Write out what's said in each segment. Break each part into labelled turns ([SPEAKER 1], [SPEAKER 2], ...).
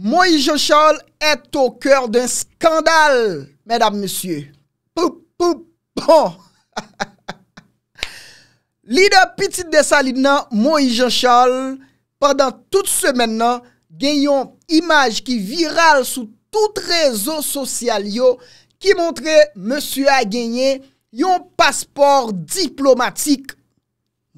[SPEAKER 1] Moïse Jean Charles est au coeur d'un skandal, mesdames, messieurs. Pou, pou, pou. Lida petite de sa lina, Moïse Jean Charles, pendant tout ce mennan, gen yon imaj ki viral sou tout rezo sosyal yo, ki montre, messieurs a genyen yon paspor diplomatik.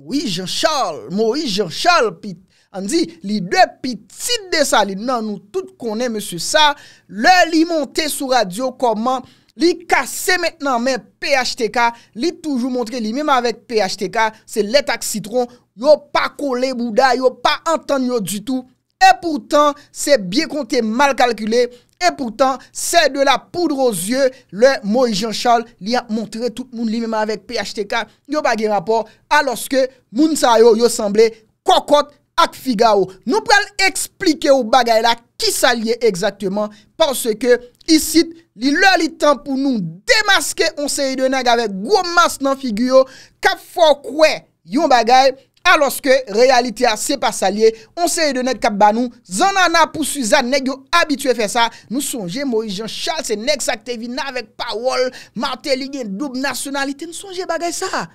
[SPEAKER 1] Moïse Jean Charles, Moïse Jean Charles, Moïse Jean Charles, An di li de pitit de sa li nan nou tout konen monsu sa Le li monte sou radio koman Li kase maintenant men PHTK Li toujou montre li mèm avèk PHTK Se letak citron Yo pa kole bouda Yo pa entan yo du tout E pourtant se bie kontè mal kalkule E pourtant se de la poudre os ye Le Moijen Charles li a montre tout moun li mèm avèk PHTK Yo pa gen rapor Aloske moun sa yo yo semble kokot Figao, nou pou al explike ou bagay la Ki sa liye ekzakteman Pense ke, isit Li loli tan pou nou demaske Onseye de nag avek gwo mas nan figyo Kap fokwe Yon bagay, aloske Realite a sepa sa liye Onseye de net kap banou, zanana pou suzan Negyo abitue fe sa, nou sonje Mori Jean Charles e nek saktevi Navek Pawol, Martelig Ndoub nasyonalite, nou sonje bagay sa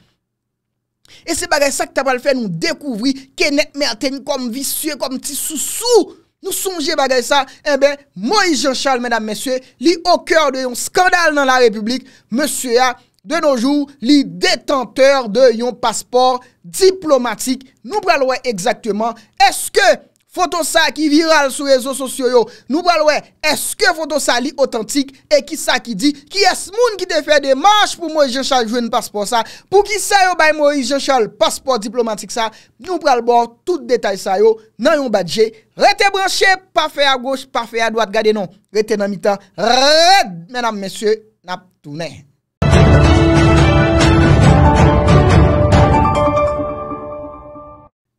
[SPEAKER 1] E se bagay sa ki ta pal fe nou dekouvri Ke net merte nou kom visye, kom ti sou sou Nou sonje bagay sa E eh ben, moi jen chal, mèdame, mèsye Li o kèr de yon skandal nan la republik Mèsye a, de nou jou Li detenteur de yon paspor Diplomatik Nou pral wè exactement Eske? Foto sa ki viral sou rezo sosyo yo, nou pral wè, eske foto sa li otantik, e ki sa ki di, ki es moun ki te fè de manj pou Moïse Jechal jwen paspor sa, pou ki sa yo bay Moïse Jechal paspor diplomatik sa, nou pral bò, bon, tout detay sa yo, nan yon badje, rete branchè, pa fè a goch, pa fè a doat, gade non, rete nan mitan, rete, menam mesye, nap tounen.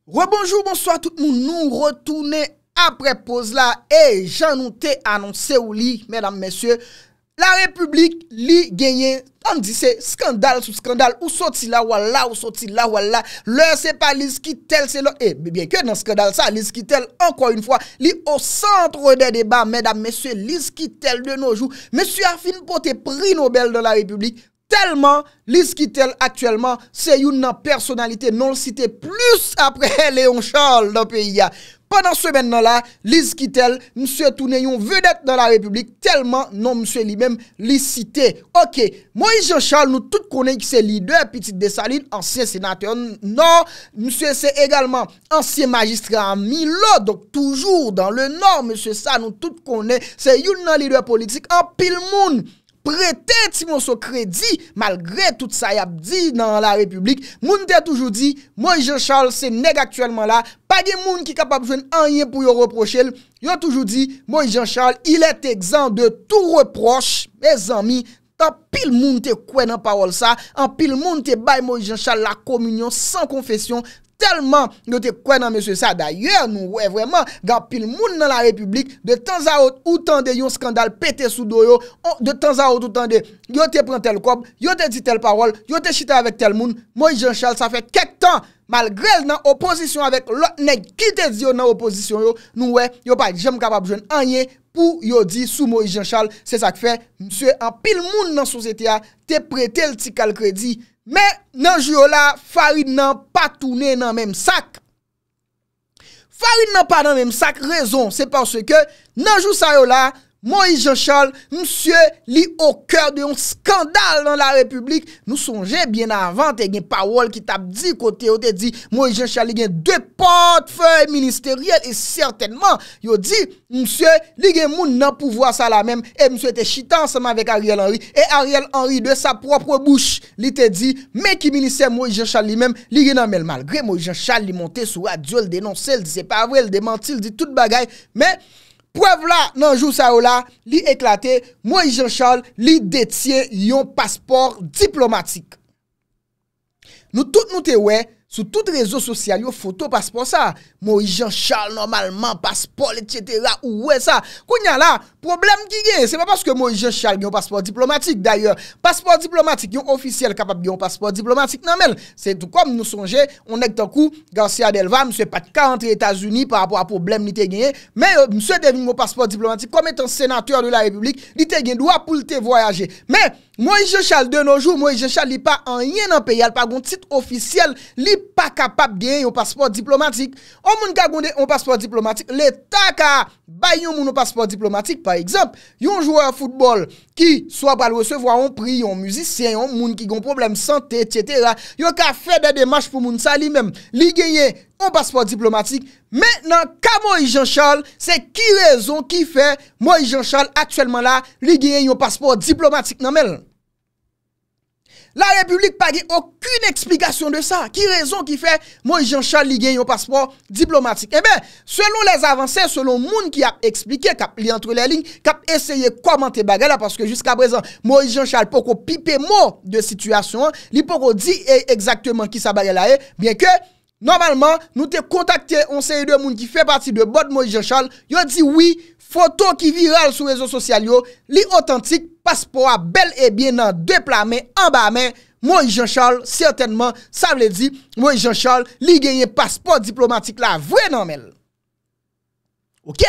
[SPEAKER 1] Rebonjou, bonsoit tout moun, nou retoune apre pose la, e jan nou te anonse ou li, medam mesye, la republik li genye, an dise skandal sou skandal, ou soti la wala, ou soti la wala, le se pa li skitel se lo, e bebyen ke nan skandal sa, li skitel, anko yon fwa, li o santro de deba, medam mesye, li skitel de noujou, mesye a fin pote pri Nobel de la republik, tellement Liz Kittel actuellement, c'est une personnalité non citée plus après Léon Charles dans le pays. Pendant ce moment là, Liz Kittel, monsieur tourné une vedette dans la République tellement non monsieur lui-même li cité. OK, moi Jean-Charles nous tous connaissons que c'est leader petit Saline, ancien sénateur. Non, monsieur c'est également ancien magistrat à Milo, donc toujours dans le nord monsieur ça nous tous connaissons, c'est une leader politique en pile monde Prete timon so kredi... Malgre tout sa yap di nan la republik... Moun te toujou di... Moun Jean Charles se neg aktuelman la... Page moun ki kapap jwen anyen pou yo reproche el... Yo toujou di... Moun Jean Charles il et te gzan de tou reproche... Me zami... An pil moun te kwen an parol sa... An pil moun te bay moun Jean Charles la komunyon... San konfesyon... telman yo te kwen nan monsye sa, daye nou wey vreman, ga pil moun nan la republik, de tanza ou tan de yon skandal pete sou do yo, de tanza ou tan de, yo te pren tel kop, yo te di tel parol, yo te chita avèk tel moun, Moïse Jean Charles sa fe kek tan, malgre nan oposisyon avèk, lò nek ki te di yo nan oposisyon yo, nou wey, yo pa jem kapab jwen anye, pou yo di sou Moïse Jean Charles, se sak fe, monsye an pil moun nan sosyete a, te prete l tikal kredi, Men nanjou yo la, Farid nan pa toune nan menm sak. Farid nan pa nan menm sak, rezon, se panse ke nanjou sa yo la, Moïse Jean Charles, msye li au kèr de yon skandal nan la republik, nou sonje bien avan te gen parol ki tap di kote yo te di, Moïse Jean Charles li gen dè potefeuille ministeriel, e certainman yo di, msye li gen moun nan pouvoa sa la mem, e msye te chitan seman vek Ariel Henry, e Ariel Henry de sa propre bouche, li te di, men ki milise Moïse Jean Charles li mem, li gen nan men, malgré Moïse Jean Charles li monte sou radio, il dénonse, il dit se pa avre, il démenti, il dit tout bagay, men... Pwev la nanjou sa ou la, li eklate, mwen i jen chal, li detye yon paspor diplomatik. Nou tout nou te wey, Sous tout réseau social, yo photo passeport ça. Moïse Jean-Charles normalement passeport etc. Où est ça. a là, problème qui gagne, c'est pas parce que Moïse Jean-Charles a un passeport diplomatique d'ailleurs. Passeport diplomatique, un officiel capable de un passeport diplomatique non c'est tout comme nous songeons. on est d'un coup Garcia Delva, monsieur pas de entre États-Unis par rapport à problème te gagné, mais euh, monsieur mon passeport diplomatique comme étant sénateur de la République, il te droit pour te voyager. Mais Mwenje chal de noujou, mwenje chal li pa an yen an peyal, pa goun tit ofisyel, li pa kapap gen yon pasport diplomatik. O moun ka goun de yon pasport diplomatik, le ta ka bay yon moun yon pasport diplomatik. Par eksemp, yon jwoy an futbol ki swa bal wesevwa yon pri, yon muzisyen, yon moun ki goun problem sante, etc. Yon ka fe de de mach pou moun sa li menm, li genye... yon paspor diplomatik. Mènen, ka Moïse Jean Charles, se ki rezon ki fe Moïse Jean Charles aktuelman la li gen yon paspor diplomatik nan mènen? La republik pa ge akoun eksplikasyon de sa. Ki rezon ki fe Moïse Jean Charles li gen yon paspor diplomatik? Eben, eh selon les avancè, selon moun ki ap eksplike, kap li antre la ligne, kap eseye komante bagala paske jusqu'a brezan Moïse Jean Charles poko pipe mo de sitwasyon, li poko di e exactement ki sa bagala e, bèn ke yon paspor diplomatik Normalman, nou te kontakte yon seri de moun ki fe pati de bod Moïse Jean Charles, yon di, oui, foto ki viral sou rezo sosyal yo, li autentik paspor a bel e bien nan dep la men, an ba men, Moïse Jean Charles, certainman, sa vle di, Moïse Jean Charles, li genye paspor diplomatik la vwe nan men. Ok?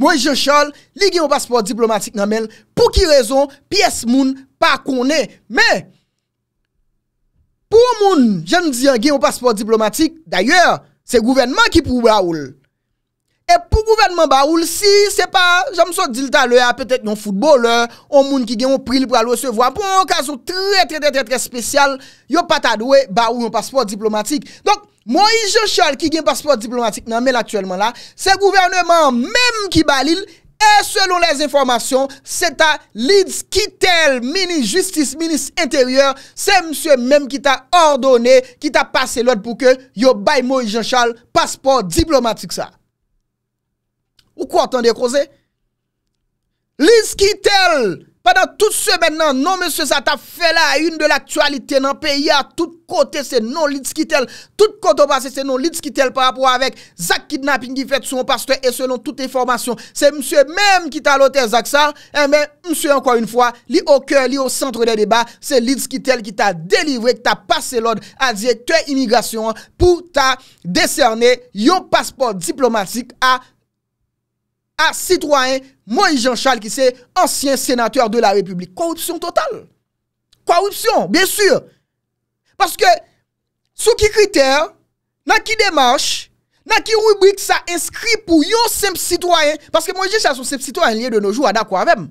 [SPEAKER 1] Moïse Jean Charles, li genye paspor diplomatik nan men, pou ki rezon, pi es moun pa konen. Mèk! Pou moun jen diyan gen yon pasport diplomatik... D'ayor... Se gouvenman ki pou baoul... E pou gouvenman baoul... Si se pa... Jom so dil taler... Petek yon foutebol... O moun ki gen yon pril pou alo se vwa... Pou moun kazou tre tre tre tre special... Yo pata dwe... Baoul yon pasport diplomatik... Donk... Mwen yon jen chal ki gen yon pasport diplomatik nan men l'aktuelman la... Se gouvenman menm ki balil... E selon les informasyon, se ta Lidz Kitel, mini-justice, mini-interieur, se msye menm ki ta ordone, ki ta pase lot pou ke yo bay Moïse Jean Charles, paspon diplomatik sa. Ou kwa tan dekroze? Lidz Kitel! Pendan tout semen non, nan, nan monsye sa ta fe la a yun de l'aktualite nan, pe y a tout kote se non lits ki tel. Tout kote ou pas se se non lits ki tel par rapport avek zak kidnapping ki fet sou mou paste et selon tout te formasyon. Se monsye menm ki ta loter zak sa, men monsye anko yun fwa, li o keur, li o centre de deba, se lits ki tel ki ta delivre, ki ta pase l'ode a diye te imigrasyon pou ta deserne yo pasport diplomatik a monsye. a sitwoyen Moïse Jean Charles ki se ansyen senatuer de la republik. Korupsyon total. Korupsyon, bien sur. Paske sou ki kriter, nan ki demarche, nan ki rubrik sa inskri pou yon semp sitwoyen, paske Moïse Jean Charles sou semp sitwoyen liye de noujou, anakou avèm.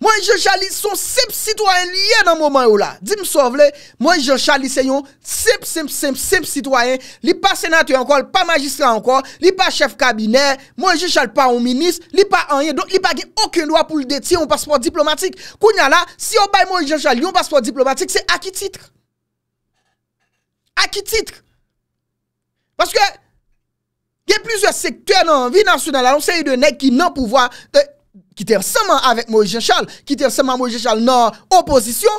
[SPEAKER 1] Mwen je chali son sep sitwoyen liye nan mwaman yo la. Di msovle, mwen je chali seyon sep sep sep sep sitwoyen. Li pa senat yo ankol, pa magistrat ankol, li pa chef kabiner, mwen je chali pa ou minis, li pa anye. Don li pa gey oken doa pou li detye yon pasport diplomatik. Kou nyan la, si yo bay mwen je chali yon pasport diplomatik, se akititk. Akititk. Paske, gey plizwe sektwè nan vi nasyonal la, loun se yon de nek ki nan pouvoa te yon. qui était ensemble avec Moïse Jean-Charles, qui était ensemble avec Moïse Jean-Charles dans l'opposition,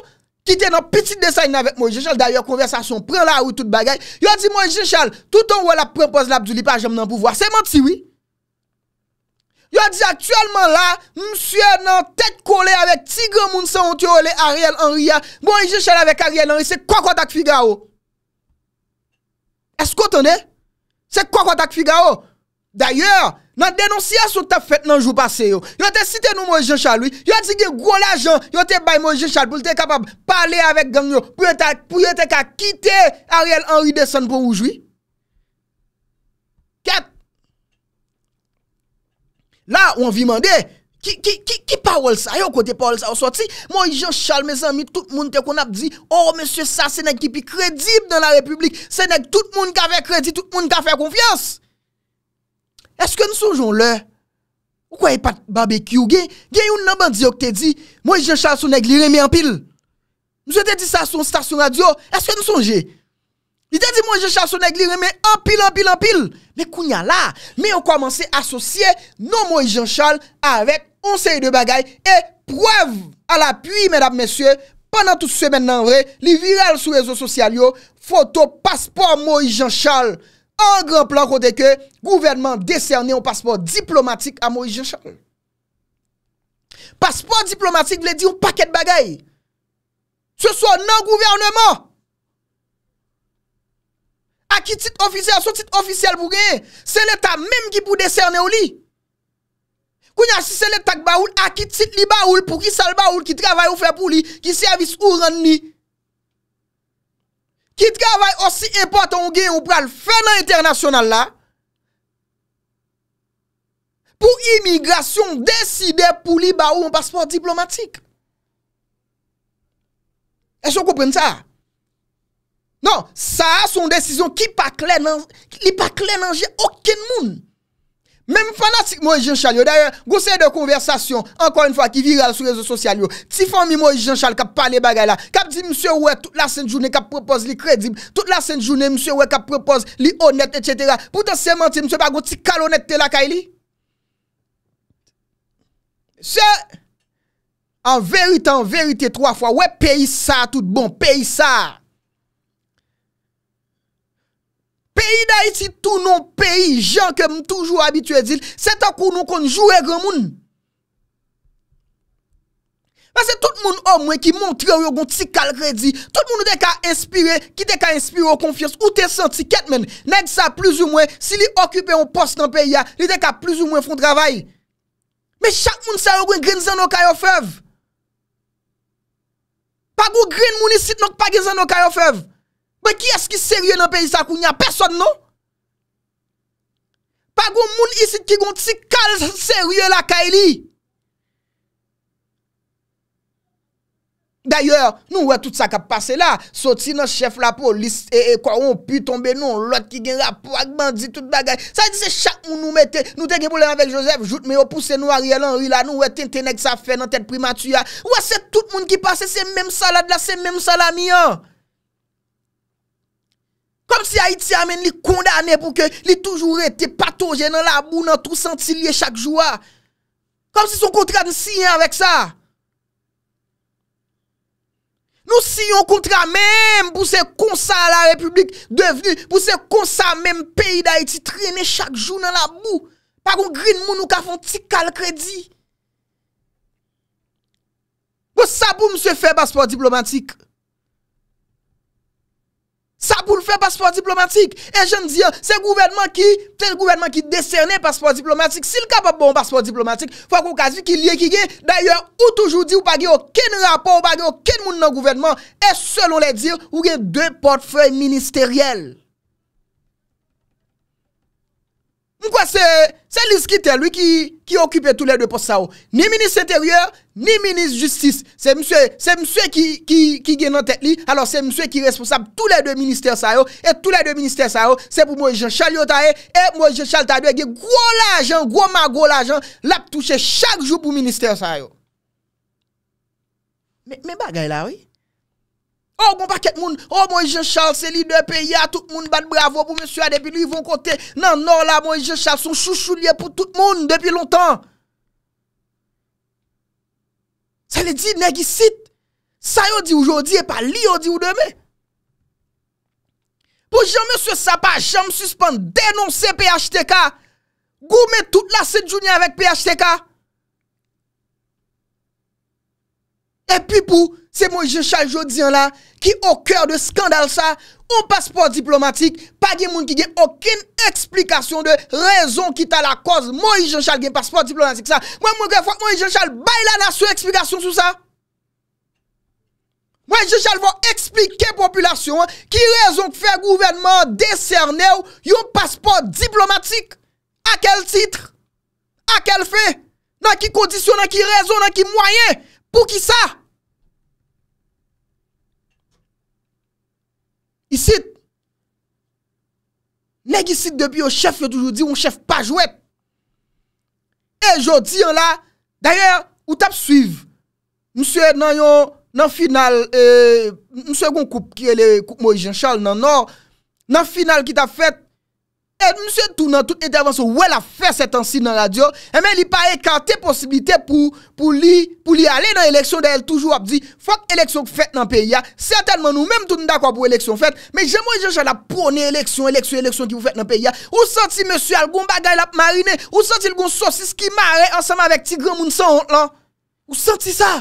[SPEAKER 1] qui était dans petit dessin avec Moïse Jean-Charles. D'ailleurs, conversation prend là où tout bagaille. Il a dit Moïse Jean-Charles, tout en haut la propose la pas j'aime dans pouvoir. C'est menti, oui. Il a dit actuellement là, monsieur nan tête collée avec Tigre tue Ariel Henry. Moïse Jean-Charles avec Ariel Henry, c'est quoi contact Figaro? Oh? Est-ce qu'on entendez? C'est quoi quoi Figaro? Oh? D'ailleurs, Nan denonsiya sou te fet nan jou pase yo. Yo te site nou Mojjo Chaloui. Yo te ge gwo la jan. Yo te bay Mojjo Chaloui pou te kapab pale avèk gang yo. Pou yo te ka kite Ariel Henry Descene pou oujoui. Kep. La ou an vi mande. Ki, ki, ki, ki parol sa. Yo kote parol sa ou soti. Mojjo Chaloui me san mi tout moun te kon ap di. Oh monsie sa se nèk ki pi kredib nan la republik. Se nèk tout moun ka ve kredi, tout moun ka fe konfians. Eske nou sonjon lè? Ou kwa e pat barbeky ou gen? Gen yon nan bandi yo kte di, Moïse Jean Charles sonèk lirèmè anpil. Mou se te di sa son stasyon radio, eske nou sonje? Li te di Moïse Jean Charles sonèk lirèmè anpil, anpil, anpil. Me kounya la. Me yon kwa manse asosye non Moïse Jean Charles avèk onseye de bagay e prouèv al apuy, mèdap mèsyè, panan tout semen nan vre, li viral sou rezo sosyal yo, foto paspò Moïse Jean Charles. An gran plan kote ke, gouvernement deserne yon pasport diplomatik a Moïse Jean-Charles. Pasport diplomatik vle di yon paket bagay. Se so nan gouvernement, a ki tit ofisye, a so tit ofisye albou genye, se leta menm ki pou deserne ou li. Kou nyasi se letak ba ou, a ki tit li ba ou, pou ki sal ba ou, ki travay ou fe pou li, ki servis ou rende li. ki travay osi importan ou gen ou pral fè nan internasyonal la, pou imigrasyon deside pou li ba ou an pasport diplomatik. E chon koupen sa? Non, sa son desisyon ki pa kle nan, li pa kle nan jè okken moun. Mem fanatik mwen jen chal yo, daryan, gosye de konversasyon, ankon yon fwa ki viral sou rezo sosyal yo, ti fwa mi mwen jen chal kap pale bagay la, kap di msye wè tout la sèn jounè kap propose li kredib, tout la sèn jounè msye wè kap propose li onet, etc. Pouten se manti msye bago ti kal onet te la kaili? Se, an verite an verite troa fwa, wè peyi sa tout bon, peyi sa. Peyi da iti tou nou peyi, jan ke m toujou abitue dil, se ta kou nou konjou e groun moun. Ase tout moun omwe ki montre yo goun tikal kredi, tout moun ou dek a inspire, ki dek a inspire o konfiyans, ou te senti ket men, neg sa plus ou moun, si li okupe yon post nan peyi ya, li dek a plus ou moun fon travay. Me chak moun se yo goun grinzen yo kayo fev. Pa goun grin moun isit nok paginzen yo kayo fev. Mwen ki eski serye nan peyi sa kou, nyan person nou? Pa goun moun isi ki goun ti, kal serye la ka e li? D'ayor, nou wè tout sa ka pase la, soti nan chef la pou, liste e e kwa, ou pi tombe nou, lot ki gen rap pou, ak bandi tout bagay. Sa e di se chak moun nou mette, nou te gen boulè anvek Joseph, jout me yo pousse nou a riel anri la, nou wè ten tenek sa fe nan tet primatu ya. Wè se tout moun ki pase, se mèm sa la dla, se mèm sa la mi an. Kom si Haiti amene li kondane pou ke li toujou rete patoje nan la bou nan tout senti liye chak joua. Kom si son kontrat ni siye avèk sa. Nou siye yon kontrat mèm pou se konsa la republik deveni pou se konsa mèm peyi d'Haiti trene chak jou nan la bou. Par kon grin moun nou ka fon ti kal kredi. Po bon, sa bou mse fè basport diplomatik. Sa pou l fè pasport diplomatik. E jen diyan, se gouvenman ki, ten gouvenman ki deserne pasport diplomatik, si l ka pa bon pasport diplomatik, fwa koukazi ki liye ki gen, danyan ou toujou di ou pa gen o ken rapor, ou pa gen o ken moun nan gouvenman, e selon le dir, ou gen 2 portefeuille ministeriel. Mwen kwa se, se lise ki tel, lwi ki, ki okupe tout le dwe post sa yo. Ni minis eteryer, ni minis justis. Se mswe, se mswe ki, ki, ki gen nan tek li. Alors se mswe ki responsable tout le dwe minister sa yo. Et tout le dwe minister sa yo, se pou mwen Jean-Charles Yotaye. Et mwen Jean-Charles Yotaye gen gwo la ajan, gwo ma gwo la ajan. Lap touche chak jou pou minister sa yo. Men bagay la wii? Ou mwen pa ket moun, ou mwen je chal se li de pe ya, tout moun bat bravo pou mwen suade, epi li yon kote, nan nan la mwen je chal son chou chou liye pou tout moun depi lontan. Se li di negisit, sa yo di ou jo di, e pa li yo di ou deme. Po jen mwen su sa pa, jen mwen suspende, denonse PHTK, goume tout la sèdjounye avèk PHTK. E pi pou, Se mwen gen chal jo diyan la, ki o kèr de skandal sa, on pasport diplomatik, pa gen moun ki gen oken eksplikasyon de rezon ki ta la koz. Mwen gen chal gen pasport diplomatik sa. Mwen mwen gen fwa mwen gen chal bay la nasyo eksplikasyon sou sa. Mwen gen chal va eksplike populasyon ki rezon ki fè gouvernement deser neu yon pasport diplomatik. Akel titre? Akel fè? Nan ki kondisyon, nan ki rezon, nan ki mwayen? Pou ki sa? Negisit Negisit debi yo chef yo toujou di Ou chef pa jwet E jodi yo la Daya ou tap suiv Mse nan yon nan final e, Mse kon koup ki ele Koup Mojenshal nan or Nan final ki ta fèt Eh, monsye tou nan tout etervansyon wè la fè setansi nan radyo Emen eh, li pa ekante posibite pou li Pou li ale nan eleksyon de el toujou ap di Fok eleksyon ki fèt nan peya Sertanman nou menm tou nou dakwa pou eleksyon fèt Men jè mwen jè chalap pounen eleksyon Eleksyon eleksyon ki wou fèt nan peya Ou santi monsye al goun bagay lap marine Ou santi l goun sosis ki mare Ansem avèk Tigre moun san hont lan Ou santi sa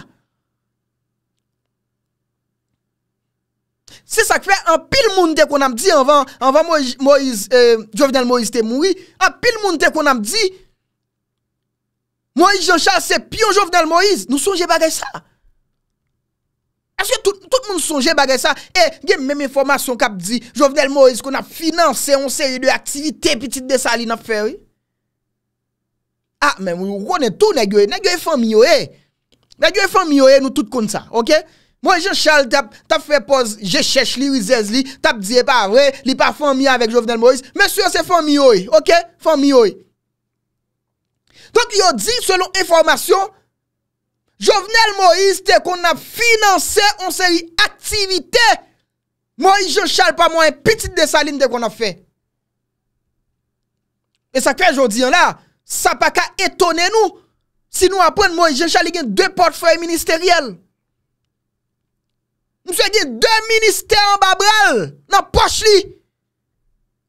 [SPEAKER 1] Se sa kwe, an pil moun de kon am di, an van Jovenel Moïse te moui, an pil moun de kon am di, Moïse Jean Charles se piyon Jovenel Moïse, nou sonje bagay sa? Aske tout moun sonje bagay sa? E, gen mèm informasyon kap di, Jovenel Moïse kon ap finanse yon seri de aktivite pitit de sa li nap fèri? A, ah, men, moun konen tou negyo e, negyo e fan miyo e, negyo e fan miyo e nou tout kon sa, oké? Mwen jen chal tap fe poz jè chèch li, wè zèz eh, li, tap diye pa rè, li pa fòmye avèk Jovenel Moïse. Mè sè fòmye oè, ok? Fòmye oè. Donk yo di, selon informasyon, Jovenel Moïse te kon ap finanse on se li aktivite. Mwen jen chal pa mwen piti de sa line te kon ap fe. E sa kè jodi an la, sa pa ka etone nou, si nou ap pren mwen jen chal li gen dè portfoye ministeriel. Mse gen de minister en Babrel nan poche li.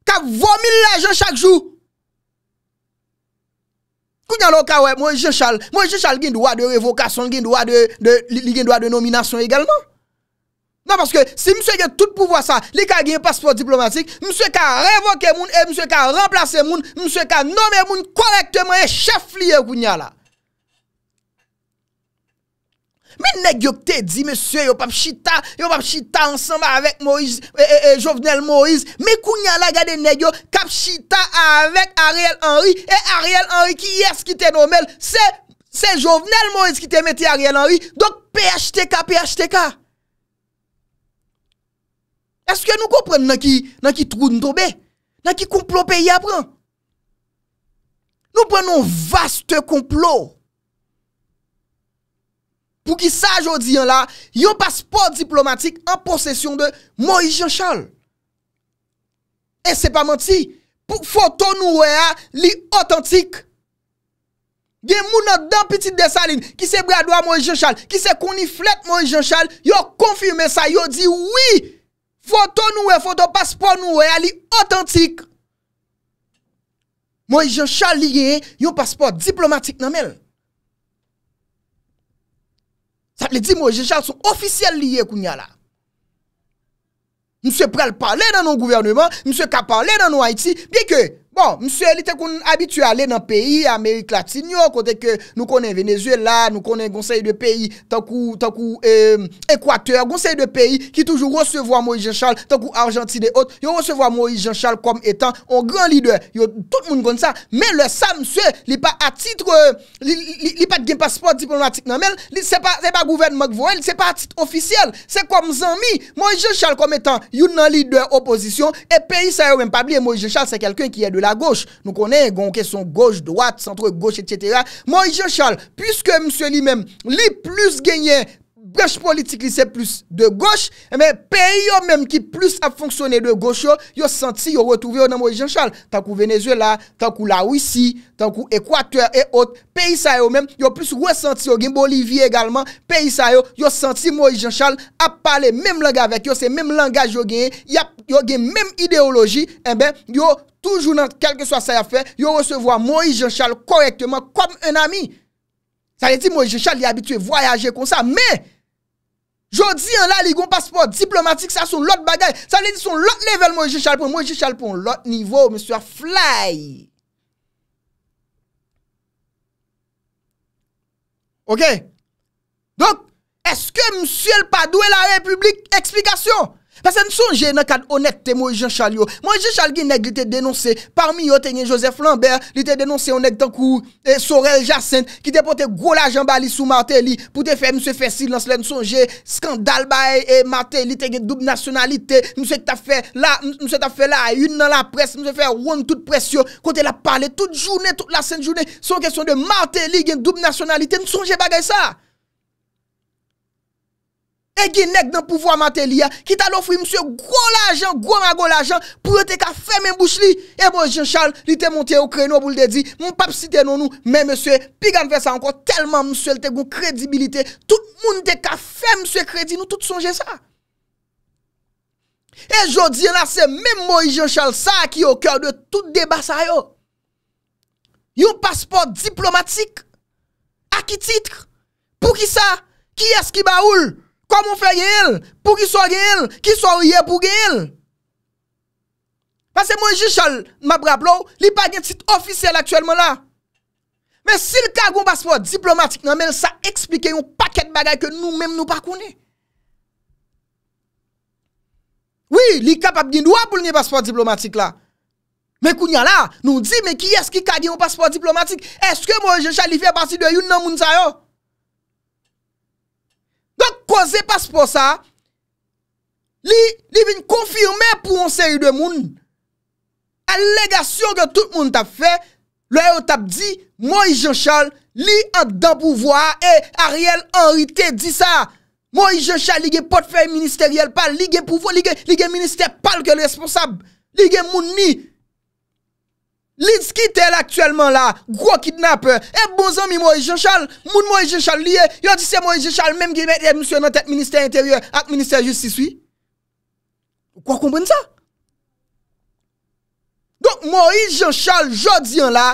[SPEAKER 1] Ka vomi laje chak jou. Kounyan lo ka wey mwen jeshal. Mwen jeshal gen doa de revokasyon, gen doa de nominasyon egalman. Nan paske si mse gen tout pouvo sa, li ka gen pasport diplomatik, mse ka revoke moun, mse ka remplace moun, mse ka nome moun korekteman e chef li yo kounyan la. Men negyo ki te di, Mese, yo pa pchita, Yo pa pchita ansamba avek Moise, E, eh, e, eh, e, eh, Jovenel Moise, Men kounya la gade negyo, Ka pchita avek Ariel Henry, E Ariel Henry ki yes ki te nomel, Se, se Jovenel Moise ki te mette Ariel Henry, Dok PHTK, PHTK. Eske nou kompren nan ki, Nan ki troun dobe? Nan ki kouplo peyi apren? Nou pren nou vaste kouplo. Pou ki saj ou diyan la, yon pasport diplomatik an posesyon de Moïse Jean Charles. E se pa manti, pou foto nou we a li otantik. Gen mounan dan piti de sa lin, ki se brado a Moïse Jean Charles, ki se koni flet Moïse Jean Charles, yo konfirmé sa, yo di, oui, foto nou we, foto pasport nou we a li otantik. Moïse Jean Charles liye, yon pasport diplomatik nan menl. Le di moje chal son ofisyal liye kou nya la. Mse pral pale nan nou gouvernement, mse ka pale nan nou Haiti, biye ke... Bon, msye, li te kon abitue ale nan peyi Amerik Latinyo, kote ke nou konen Venezuel la, nou konen gonsay de peyi tan kou, tan kou Ekwater, euh, gonsay de peyi ki toujou recevo a Moïse Jean Charles, tan kou Argentine yo recevo a Moïse Jean Charles kom etan an gran lider, yo tout moun kon sa men le sa msye, li pa atitre euh, li pa gen pasport diplomatik nan men, li se pa gouverne magvoen, li se pa atitre ofisyel, se kom zanmi, Moïse Jean Charles kom etan yon nan lider oposisyon, e peyi sa yo men pabli, e Moïse Jean Charles se kelken kiye de la gauche. Nous connaissons une sont gauche-droite, centre-gauche, etc. Moi, Jean-Charles, puisque monsieur lui-même, les plus gagné prej politik li se plus de goch, peyi yo menm ki plus ap fonksyone de goch yo, yo senti yo wetouve yo nan Moïse Jean Charles, tankou Venezuela, tankou La Ouissi, tankou Ekwater e ot, peyi sa yo menm, yo plus wè senti yo gen Bolivie egalman, peyi sa yo, yo senti Moïse Jean Charles ap pale menm langa avèk, yo se menm langaj yo gen, yo gen menm ideologi, en eh ben, yo toujou nan kelke so sa ya fè, yo resevo a Moïse Jean Charles korekteman kom en ami. Sa yè ti Moïse Jean Charles li abitue voyaje kon sa, men, Jodi yon la ligon pasport diplomatik, sa son lot bagay. Sa li di son lot level, mwen je chalpon, mwen je chalpon lot nivou, mwen sewa fly. Ok. Donk, eske msye l padou e la republik eksplikasyon? Pasè n sonje nan kad onek te Moejean Chal yo, Moejean Chal gen ek li te denonse, parmi yo te gen Joseph Lambert, li te denonse onek tan kou Sorel Jacen, ki te pote gwo la jambali sou Martelly, pou te fe mse fesilans le n sonje, skandal ba e, e Martelly te gen dub nationalite, mse ta fe la, mse ta fe la, e yun nan la pres, mse fe a won tout pres yo, kont e la pale, tout jounen, tout la senn jounen, son kesyon de Martelly gen dub nationalite, n sonje bagay sa! E gen nek nan pouvoa mater li ya, ki ta dofri mswe gwa la ajan, gwa ma gwa la ajan, pou yo te ka fe men bouch li. E mwen bon, Jean Charles li te monte yo kre nou abou l de di, mwen pap si te nou nou, men mswe, pi gan ve sa anko, telman mswe l te goun kredibilite, tout moun de ka fe mswe kredi, nou tout sonje sa. E jodi yon ase, men mwen Jean Charles sa a ki yo, kyo de tout deba sa yo. Yon pasport diplomatik, a ki titk, pou ki sa, ki es ki ba oul? Comment faire Pour qui soit Qui soit pour gagner Parce que moi, Jichal, ma brablo, il n'y a pas de titre officiel actuellement là. Mais si le cas un passeport diplomatique, non, mais ça explique un paquet de bagages que nous-mêmes nous pas Oui, il est capable de pour le passeport diplomatique là. Mais a là, nous dit, mais qui est-ce qui a un passeport diplomatique Est-ce que moi, je il fait partie de Youn non moun Poze paspo sa, li vin konfirme pou an seri de moun. Allegasyon ke tout moun tap fe, le yo tap di, moi je chal, li adan pou vwa, e a riel an rite di sa. Moi je chal, li gen potfey ministerial pal, li gen pou vwa, li gen minister pal ke responsab, li gen moun ni. Lidz ki tel aktuelman la, gro kidnap, e eh, bon zan mi Moïse Jean Charles, moun Moïse Jean Charles liye, yon disye Moïse Jean Charles, menm gemet, e mswe nan tek minister interyor, ak minister justice si soui. Kwa kompren sa? Donk Moïse Jean Charles jodiyan la,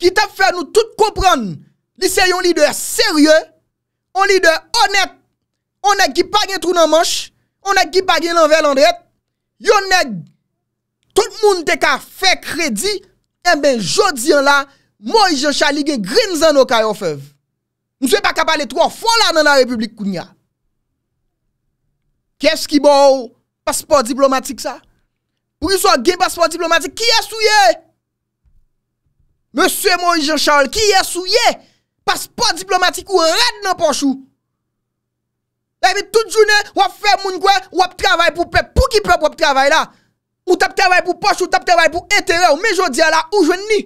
[SPEAKER 1] ki tap fè nou tout kompran, disye yon lider seryò, yon lider honèp, honèp ki pagyen trou nan manch, honèp ki pagyen nan velan dret, yon led, tout moun te ka fè kredi, Mwen eh ben jodi an la, Mwen Ijen Charles li gen grin zan nou kaya ou fev. Mwen se pa kapal etro, ou fon la nan nan Republik Kounia. Kes ki bo ou? Pasport diplomatik sa? Ou yon so gen pasport diplomatik? Ki es ou ye? Mwen se Mwen Ijen Charles, ki es ou ye? Pasport diplomatik ou red nan ponchou? E eh mi tout jounen, wap fe moun kwen, wap travay pou pep, pou ki pep wap travay la? Ou tap tervay pou poche, ou tap tervay pou etereur. Me jodi ala, ou jodi ni.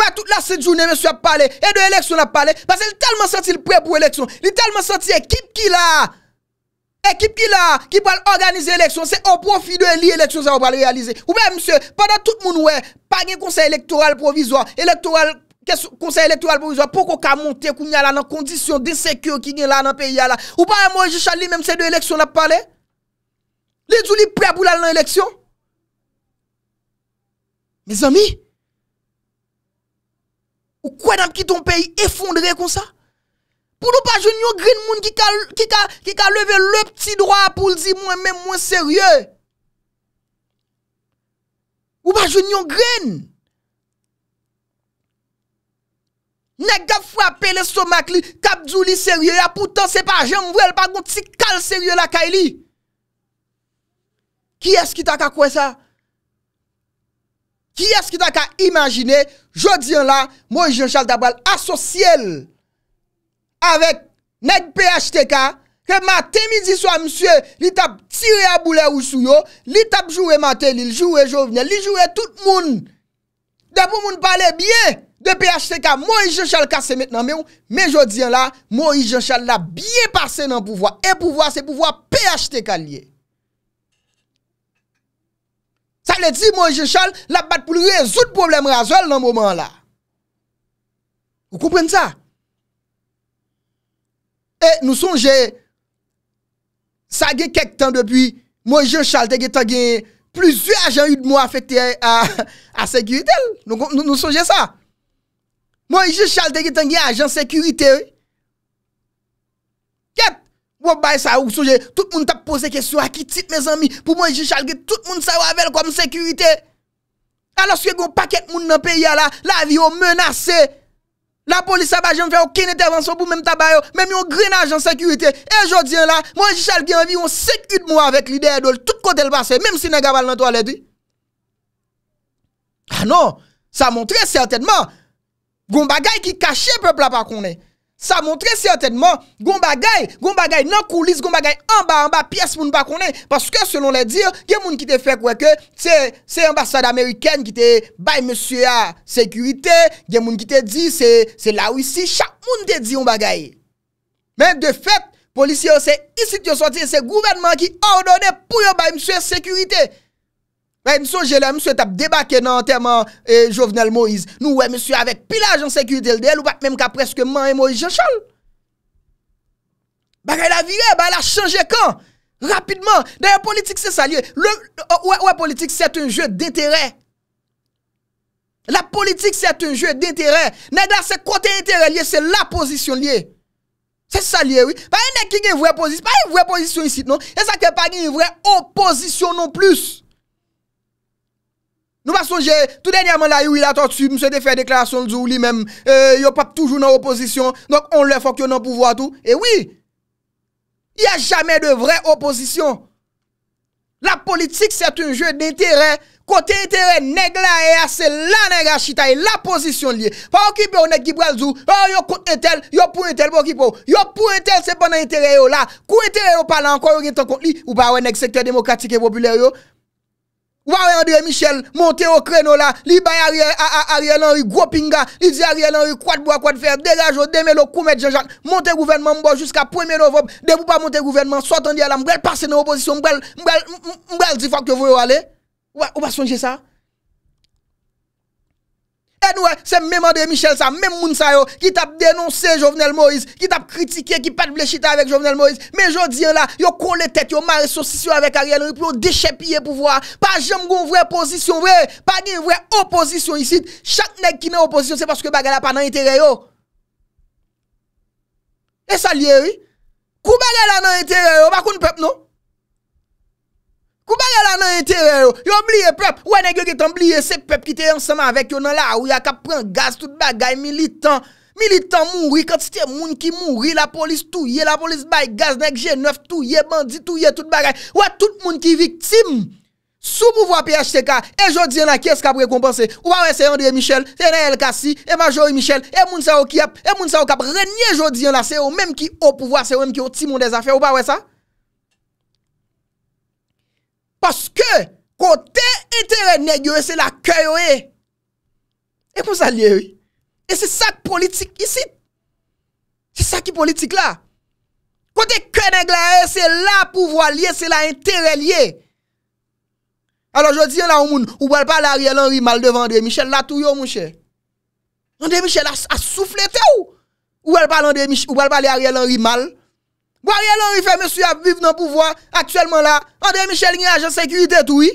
[SPEAKER 1] Wè, tout la sete jounè, mè sou ap pale. E de eleksyon ap pale. Pase lè telman santi lè pre pou eleksyon. Lè telman santi ekip ki la. Ekip ki la, ki pal organize eleksyon. Se o profi de li eleksyon, se wè pal realize. Ou bè msè, padan tout moun wè, pa gen konsey elektoral provizor. Elektoral, konsey elektoral provizor. Poko ka monte kou nye ala nan kondisyon d'insekyo ki gen ala nan peyi ala. Ou bè mwen jè chan li mè msè de eleksyon ap Dè djou li pè pou lal nan lèksyon? Mè zami, ou kwa nan ki ton peyi efondre kon sa? Pou nou pa joun yon gren moun ki ka leve le pti drwa pou l di mwen mè mwen sèrye? Ou pa joun yon gren? Nè gaf frape le somak li kap djou li sèrye apoutan se pa jèm vwèl pa goun ti kal sèrye la kèy li. Ki es ki ta ka kwe sa? Ki es ki ta ka imajine? Jodian la, Moe Jean Charles dabal asosyel avèk nek PHTK ke matè midi so a msue li tap tire a boule ou sou yo, li tap jowe matè, li jowe jovne, li jowe tout moun. Dè pou moun pale bie de PHTK. Moe Jean Charles kase met nan mè ou, mè jodian la, Moe Jean Charles la bie pase nan pouvoi. E pouvoi se pouvoi PHTK liye. Sa le di Mojishal la bat pou lue zout problem razol nan mouman la. Ou koupen sa? E nou sonje, sa ge kek tan depi Mojishal de ge tangen plusi agen yu dmo afekte a sekuritel. Nou sonje sa. Mojishal de ge tangen agen sekuritel. Wop bay sa ou souje, tout moun tap pose kesyon a ki tit me zami pou mwen jichalge tout moun sa yo avèl kwa mwen sekurite. A loske goun paket moun nan peya la, la vi yo menase. La polis sa ba jen fè yo ken et evansyon pou mèm tabay yo, mèm yo grenaj an sekurite. E jodien la, mwen jichalge yon vi yo sekut mou avèk li de edol tout kote l basè, mèm si nega val nan to alèdi. A ah non, sa montre certainman, goun bagay ki kache pepla pa konè. Sa montre certainman goun bagay nan kulis, goun bagay anba anba piyes moun bakonnen. Paske selon le dir, gen moun ki te fek weke, se ambasade Ameriken ki te bay monsue a sekurite, gen moun ki te di se la wisi, chak moun te di goun bagay. Men de fet, polisyon se isit yo soti, se gouvenman ki ordone pou yo bay monsue a sekurite. Mwen sou jelè, mwen sou tap debake nan terman jovenel Moïse. Nou wè mwen sou avèk pilaj an sekuritel del ou pat mèm ka preskeman en Moïse Jachal. Bakèl a virè, eh, bakèl a chanje kan. Rapidman. Dè yon politik se sa liè. Wè politik, set un jè d'interè. La politik set un jè d'interè. Nè dè se kote interè liè, se la pozisyon liè. Se sa liè, wè. Bakèl ne ki gen yon vwè pozisyon. Bakèl yon vwè pozisyon yon sit non. E sa ke pa gen yon vwè opozisyon non plus. Nou va souje, tout den yaman la, euh, yow il ato tsu, mse de fe deklarasyon l zou li men, yow pap toujou nan oposisyon, donk on le fok oh, yow nan pouvo a tou, e wii, yow jamen de vre oposisyon, la politik set un jwet de teren, kote teren neg la e a se la neg a chitay, la posisyon li e, pa wak yow kipe ou nek Gibraltou, yow pou etel, yow pou etel pou wak yow kipe ou, yow pou etel se pan nan teren yow la, kou eten yow pala anko yow gen ton konti, ou pa wak nek sekter demokratik e popüler yow, Ouais, André Michel, monté au créneau là, li Ariel, Ariel Henry, gros pinga, il dit Ariel Henry, quoi de bois, quoi de fer, dégage oh, au démelo, koumet Jean-Jacques, montez gouvernement jusqu'à 1er novembre, de vous pas monter gouvernement, sortez en là, m'brel passer dans l'opposition, m'brel, m'brel, m'brel, dit que vous allez. Ou pas songer ça? E nouè, se mè mandre Michel sa, mè moun sa yo, ki tap denonsè Jovenel Moïse, ki tap kritike, ki pat blechita avèk Jovenel Moïse. Mè jò diè la, yo kon lè tèt, yo mare sosisyo avèk a rèl, yo pou yo dechèpye pou vwa. Pa jèm goun vwè pozisyon vwè, pa ni vwè opozisyon isit, chak neg ki nè opozisyon, se paske bagala pa nan itere yo. E sa liè wè, kou bagala nan itere yo, bakoun pep nou. Ou bagay lan nan yon terer yo, yo mbliye pep, wè nèk yo ki tan mbliye se pep ki te yon seman avèk yo nan la ou ya kap pran gaz tout bagay, militant, militant mounri, kat si te moun ki mounri, la polis touye, la polis bay gaz, nèk G9 touye, bandi touye, tout bagay, wè tout moun ki viktim, sou mouvwa PHTK, e jodi yon la kes kap rekompense, wè wè se André Michel, se NLKC, e, e Major Michel, e moun se Okyep, e moun se Okyep, renyè jodi yon la se ou, mèm ki ou pouvwa se ou, mèm ki ou timon de zafè, wè wè sa? Paske kote interè negyo e, se la kè yo e. E pou sa liye ou? E se sa politik isi? Se sa ki politik la? Kote kè negyo a e, se la pouvo a liye, se la interè liye. Alors je di yon la ou moun, ou wèl pale a riel anri mal devan de Michel, la tou yo moun chè. Non de Michel a soufflé te ou? Ou wèl pale a riel anri mal devan de Michel? Gwarye lor y fèmè sou y ap viv nan pouvoi Aktuellement la André Michel Gniage en sekurite tou y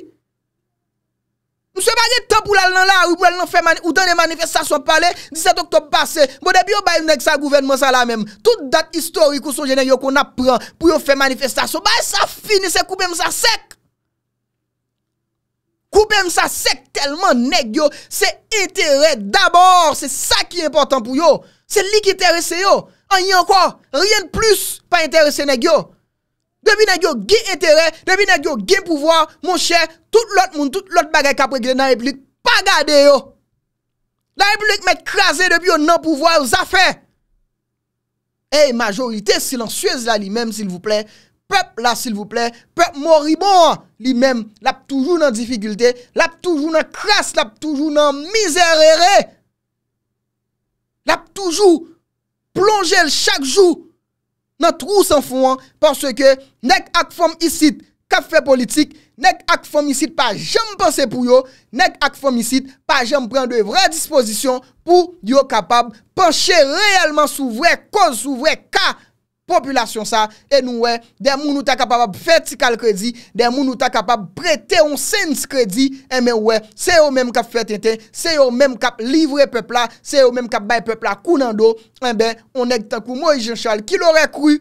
[SPEAKER 1] Mse bagè tan pou lal nan la Ou pou lal nan fèmè Ou tan de manifestasyon palè 17 oktop basè Bo debi yo bagè yon neg sa gouvernement sa la mèm Tout dat historikou son genè yo kon ap prè Pou yo fèmè manifestasyon Bagè sa fini se koupèm sa sek Koupèm sa sek Telman neg yo Se intere dabor Se sa ki important pou yo Se likitere se yo An yon kwa? Rien plus pa interese negyo. Debi negyo gen entere, debi negyo gen pouvoar, moun chè, tout lout moun, tout lout bagay kapwe gwen nan republik, pa gade yo. Nan republik mè krasè debi yo nan pouvoar, zafè. Ey, majorite silansuez la li mèm, silvouple, pep la silvouple, pep moribon li mèm, lap toujou nan difikultè, lap toujou nan kras, lap toujou nan mizerere. Lap toujou nan, plonge el chak jou, nan trou san foun an, porswe ke, nek ak fom isit, ka fwe politik, nek ak fom isit, pa jem pense pou yo, nek ak fom isit, pa jem pren de vre disposition, pou yo kapab, penche reyelman sou vre, kon sou vre, ka, Populasyon sa, e nou wè, den moun nou ta kapabab fèti kal kredi, den moun nou ta kapabab brete yon sens kredi, e mè wè, se yo mèm kap fèti ten, se yo mèm kap livre pepla, se yo mèm kap bay pepla kounan do, e mè, onèk ta kou Moïse Jean Charles, ki lorè kou,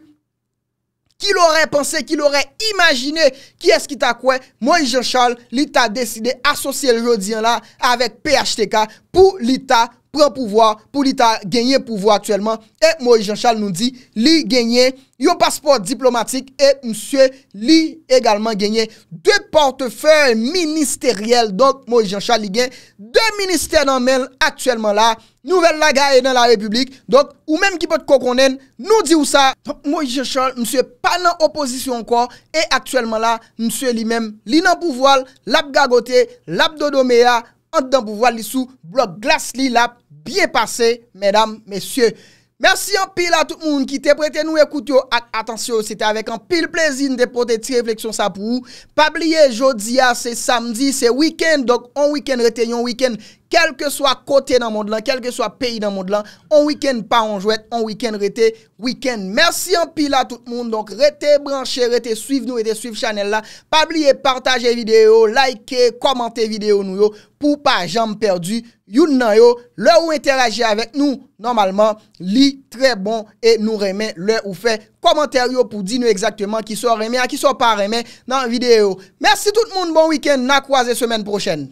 [SPEAKER 1] ki lorè pensè, ki lorè imajinè, ki eski ta kou, Moïse Jean Charles, li ta deside asosye ljò diyan la avèk PHTK pou li ta fèti. Pren pouvoi, pou li ta genye pouvoi aktyelman. E Moïse Jean Charles nou di, li genye yon pasport diplomatik. E msye li egalman genye de portefeuille ministeriel. Donk Moïse Jean Charles li genye de minister nan men aktyelman la. Nouvel laga e nan la republik. Donk ou menm ki pot kokonen nou di ou sa. Donk Moïse Jean Charles msye pa nan oposisyon ankon. E aktyelman la msye li menm li nan pouvoi, lab gagote, lab dodo mea. pou vwa lissou blok glas li la biye pase, medam, mesye. Mersi an pil a tout moun ki te prete nou ekout yo, ak, atensyon se te avek an pil plezin de potet refleksyon sa pou. Pabliye jodi a, se samdi, se wikend dok an wikend retenyon, wikend kelke swa kote nan mod lan, kelke swa peyi nan mod lan, on wikend pa on jwet, on wikend rete, wikend. Mersi an pi la tout moun, donk rete branche, rete suive nou, rete suive chanel la, pa bli e partaje videyo, like e, komante videyo nou yo, pou pa jam perdi, yon nan yo, lè bon ou interaje avek nou, normalman, li tre bon, e nou reme lè ou fe, komante yo pou di nou exakteman, ki sou reme a, ki sou pa reme nan videyo. Mersi tout moun, bon wikend, nan kwa ze semen prochen.